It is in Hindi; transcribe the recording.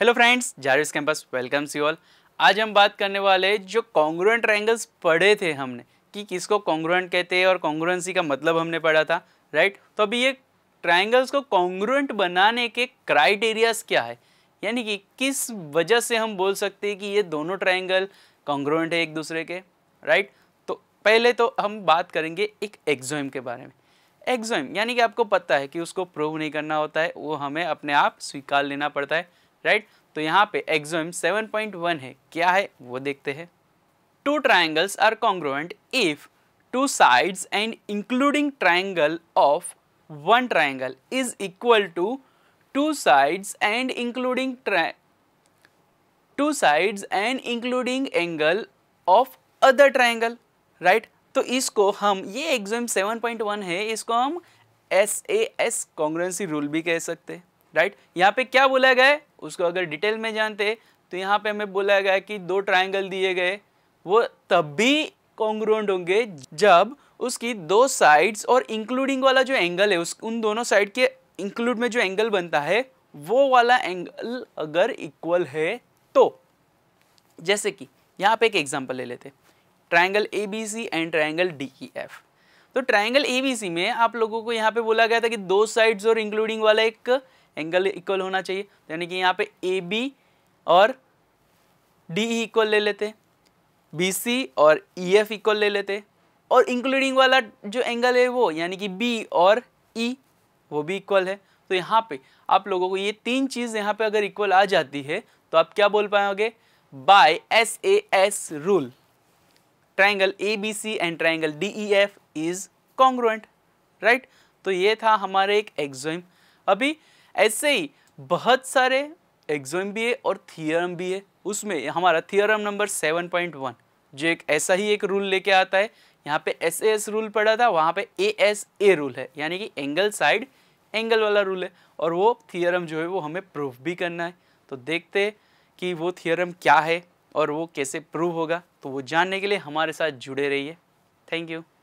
हेलो फ्रेंड्स जारिस कैंपस वेलकम्स यू ऑल आज हम बात करने वाले जो कॉन्ग्रुएंट ट्रायंगल्स पढ़े थे हमने कि किसको कॉन्ग्रुएंट कहते हैं और कॉन्ग्रुएंसी का मतलब हमने पढ़ा था राइट तो अभी ये ट्रायंगल्स को कॉन्ग्रुएंट बनाने के क्राइटेरियाज क्या है यानी कि किस वजह से हम बोल सकते हैं कि ये दोनों ट्राइंगल कॉन्ग्रुएंट है एक दूसरे के राइट तो पहले तो हम बात करेंगे एक एग्जोम के बारे में एग्जोम यानी कि आपको पता है कि उसको प्रूव नहीं करना होता है वो हमें अपने आप स्वीकार लेना पड़ता है राइट तो यहाँ पे एक्सोम 7.1 है क्या है वो देखते हैं two triangles are congruent if two sides and including triangle of one triangle is equal to two sides and including two sides and including angle of other triangle right तो इसको हम ये एग्जाम 7.1 है इसको हम S A S congruency rule भी कह सकते हैं राइट यहाँ पे क्या बोला गया है उसको अगर डिटेल में जानते तो यहाँ पे हमें बोला गया कि दो ट्राइंगल दिए गए वो तब भी कॉन्ग्रोन्ट होंगे जब उसकी दो साइड्स और इंक्लूडिंग वाला जो एंगल है उस उन दोनों साइड के इंक्लूड में जो एंगल बनता है वो वाला एंगल अगर इक्वल है तो जैसे कि यहाँ पे एक एग्जांपल ले लेते triangle A B C and triangle D E F तो ट्राइंगल ए बी सी में आप लोगों को यहाँ पे बोला गया था कि दो साइड्स और इंक्लूडिंग वाला एक एंगल इक्वल होना चाहिए यानी कि यहाँ पे ए बी और डी इक्वल ले लेते बी सी और ई e, एफ इक्वल ले लेते और इंक्लूडिंग वाला जो एंगल है वो यानी कि बी और ई e, वो भी इक्वल है तो यहाँ पे आप लोगों को ये तीन चीज़ यहाँ पे अगर इक्वल आ जाती है तो आप क्या बोल पाएंगे by S A S rule triangle A B C and triangle D E F is congruent right तो ये था हमारे एक एग्जोम अभी ऐसे ही बहुत सारे एग्जाम भी है और थियरम भी है उसमें हमारा theorem number seven point one जो एक ऐसा ही एक रूल लेके आता है यहाँ पे एस ए एस रूल पड़ा था वहाँ पे ए एस ए रूल है यानी कि एंगल साइड एंगल वाला रूल है और वो थियरम जो है वो हमें प्रूफ भी करना है तो देखते कि वो थियरम क्या है और वो कैसे प्रूव होगा तो वो जानने के लिए हमारे साथ जुड़े रहिए थैंक यू